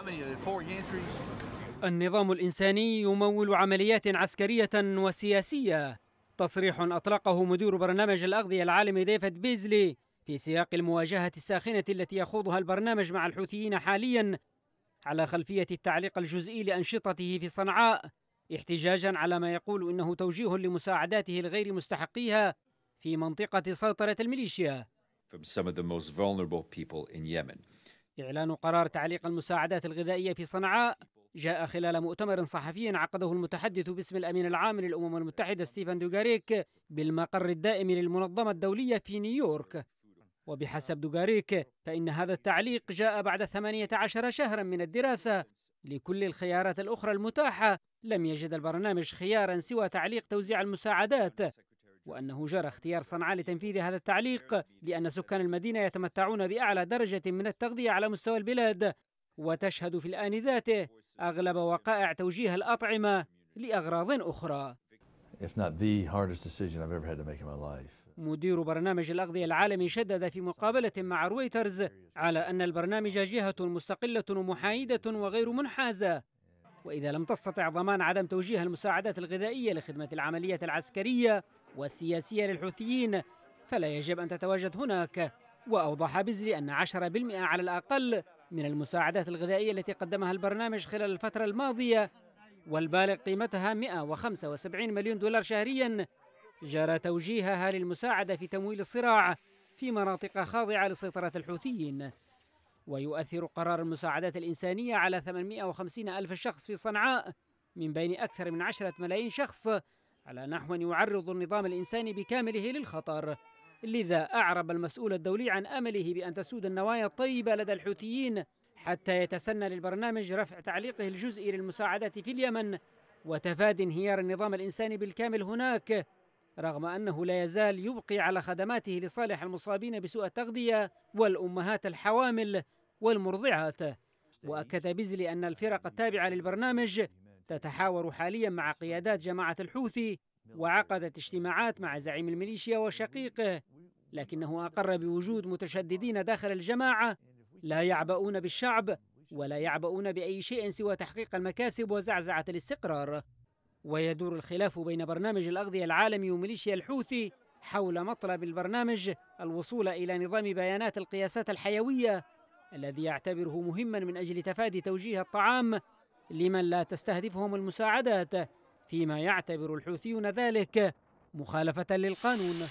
Uh, النظام الإنساني يمول عمليات عسكرية وسياسية تصريح أطلقه مدير برنامج الأغذية العالم ديفيد بيزلي في سياق المواجهة الساخنة التي يخوضها البرنامج مع الحوثيين حاليا على خلفية التعليق الجزئي لأنشطته في صنعاء احتجاجا على ما يقول إنه توجيه لمساعداته لغير مستحقيها في منطقة سيطرة الميليشيا. From some of the most vulnerable people in Yemen. إعلان قرار تعليق المساعدات الغذائية في صنعاء جاء خلال مؤتمر صحفي عقده المتحدث باسم الأمين العام للأمم المتحدة ستيفان دوغاريك بالمقر الدائم للمنظمة الدولية في نيويورك وبحسب دوغاريك فإن هذا التعليق جاء بعد 18 شهرا من الدراسة لكل الخيارات الأخرى المتاحة لم يجد البرنامج خيارا سوى تعليق توزيع المساعدات وأنه جرى اختيار صنعاء لتنفيذ هذا التعليق لأن سكان المدينة يتمتعون بأعلى درجة من التغذية على مستوى البلاد وتشهد في الآن ذاته أغلب وقائع توجيه الأطعمة لأغراض أخرى مدير برنامج الأغذية العالمي شدد في مقابلة مع رويترز على أن البرنامج جهة مستقلة ومحايدة وغير منحازة وإذا لم تستطع ضمان عدم توجيه المساعدات الغذائية لخدمة العمليات العسكرية والسياسية للحوثيين فلا يجب أن تتواجد هناك وأوضح بزلي أن 10% على الأقل من المساعدات الغذائية التي قدمها البرنامج خلال الفترة الماضية والبالغ قيمتها 175 مليون دولار شهريا جرى توجيهها للمساعدة في تمويل الصراع في مناطق خاضعة لسيطرة الحوثيين ويؤثر قرار المساعدات الإنسانية على 850 ألف شخص في صنعاء من بين أكثر من 10 ملايين شخص على نحو يعرض النظام الإنساني بكامله للخطر لذا أعرب المسؤول الدولي عن أمله بأن تسود النوايا الطيبة لدى الحوثيين حتى يتسنى للبرنامج رفع تعليقه الجزئي للمساعدات في اليمن وتفادي انهيار النظام الإنساني بالكامل هناك رغم أنه لا يزال يبقي على خدماته لصالح المصابين بسوء التغذية والأمهات الحوامل والمرضعات وأكد بزلي أن الفرق التابعة للبرنامج تتحاور حاليا مع قيادات جماعة الحوثي وعقدت اجتماعات مع زعيم الميليشيا وشقيقه لكنه أقر بوجود متشددين داخل الجماعة لا يعبؤون بالشعب ولا يعبؤون بأي شيء سوى تحقيق المكاسب وزعزعة الاستقرار ويدور الخلاف بين برنامج الأغذية العالمي وميليشيا الحوثي حول مطلب البرنامج الوصول إلى نظام بيانات القياسات الحيوية الذي يعتبره مهما من أجل تفادي توجيه الطعام لمن لا تستهدفهم المساعدات فيما يعتبر الحوثيون ذلك مخالفة للقانون